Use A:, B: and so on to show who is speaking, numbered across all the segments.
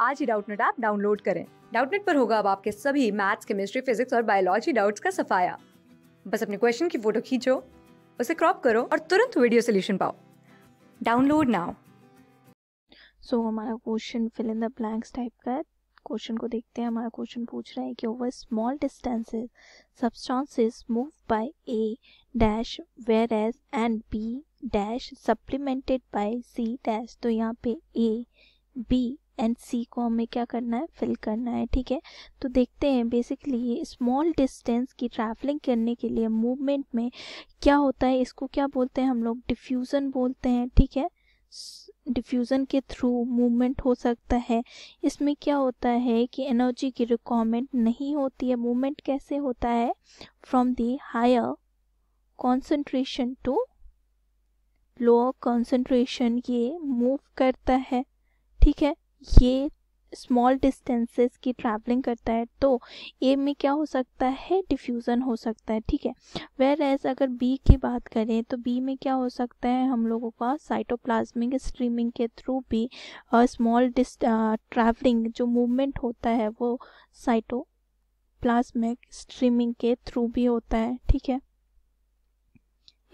A: आज ही Doubtnut app download करें डाउटनेट पर होगा अब आपके सभी मैथ्स केमिस्ट्री फिजिक्स और बायोलॉजी डाउट्स का सफाया बस अपने क्वेश्चन की फोटो खींचो उसे क्रॉप करो और तुरंत वीडियो सोल्यूशन पाओ
B: डाउनलोड नाउ सो हमारा question fill in the blanks type का क्वेश्चन को देखते हैं हमारा क्वेश्चन पूछ रहा है कि over small distances substances move by A dash whereas and B dash supplemented by C dash तो यहाँ पे ए बी एंड सी को हमें क्या करना है फिल करना है ठीक है तो देखते हैं बेसिकली स्मॉल डिस्टेंस की ट्रैवलिंग करने के लिए मूवमेंट में क्या होता है इसको क्या बोलते हैं हम लोग डिफ्यूज़न बोलते हैं ठीक है डिफ्यूज़न के थ्रू मूवमेंट हो सकता है इसमें क्या होता है कि एनर्जी की रिक्वायरमेंट नहीं होती है मूवमेंट कैसे होता है from the higher concentration to lower concentration ये मूव करता है ठीक है ये स्मॉल डिस्टेंसेस की ट्रैवलिंग करता है तो ए में क्या हो सकता है डिफ्यूज़न हो सकता है ठीक है वेर एज अगर बी की बात करें तो बी में क्या हो सकता है हम लोगों का साइटोप्लाज्मिक स्ट्रीमिंग के थ्रू भी स्मॉल ट्रैवलिंग जो मूवमेंट होता है वो साइटो प्लाज्मिक स्ट्रीमिंग के थ्रू भी होता है ठीक है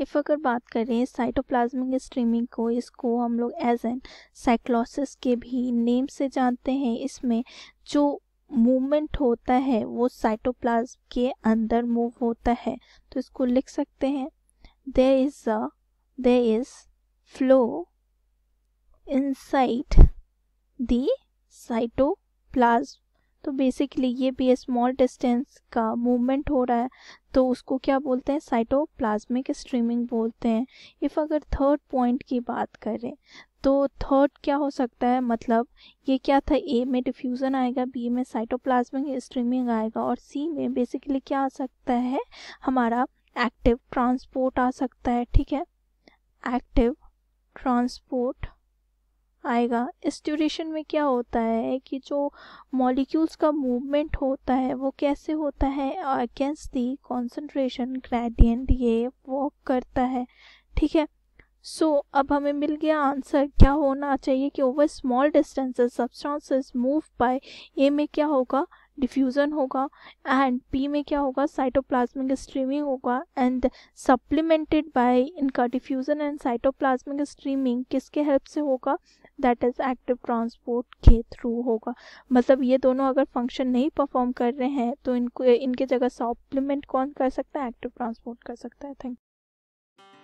B: इफ अगर बात करें साइटोप्लाज्मिक स्ट्रीमिंग को इसको हम लोग एज एन साइक्लोसिस के भी नेम से जानते हैं इसमें जो मूवमेंट होता है वो साइटोप्लाज्म के अंदर मूव होता है तो इसको लिख सकते हैं there is a there is flow inside the cytoplasm तो बेसिकली ये भी स्मॉल डिस्टेंस का मूवमेंट हो रहा है तो उसको क्या बोलते हैं साइटोप्लाज्मिक स्ट्रीमिंग बोलते हैं इफ़ अगर थर्ड पॉइंट की बात करें तो थर्ड क्या हो सकता है मतलब ये क्या था ए में डिफ्यूज़न आएगा बी में साइटोप्लाज्मिक स्ट्रीमिंग आएगा और सी में बेसिकली क्या आ सकता है हमारा एक्टिव ट्रांसपोर्ट आ सकता है ठीक है एक्टिव ट्रांसपोर्ट आएगा इस ड्यूरेशन में क्या होता है कि जो मॉलिक्यूल्स का मूवमेंट होता है वो कैसे होता है अगेंस्ट दी कॉन्सेंट्रेशन ग्रेडियंट ये वॉक करता है ठीक है सो so, अब हमें मिल गया आंसर क्या होना चाहिए कि over small distances substances move by A में क्या होगा डिफ्यूज़न होगा एंड पी में क्या होगा साइटोप्लाज्मिक स्ट्रीमिंग होगा एंड सप्लीमेंटेड बाय इनका डिफ्यूज़न एंड साइटोप्लाज्मिक स्ट्रीमिंग किसके हेल्प से होगा दैट इज़ एक्टिव ट्रांसपोर्ट के थ्रू होगा मतलब ये दोनों अगर फंक्शन नहीं परफॉर्म कर रहे हैं तो इनको इनके जगह सप्लीमेंट कौन कर सकता है एक्टिव ट्रांसपोर्ट कर सकता है थैंक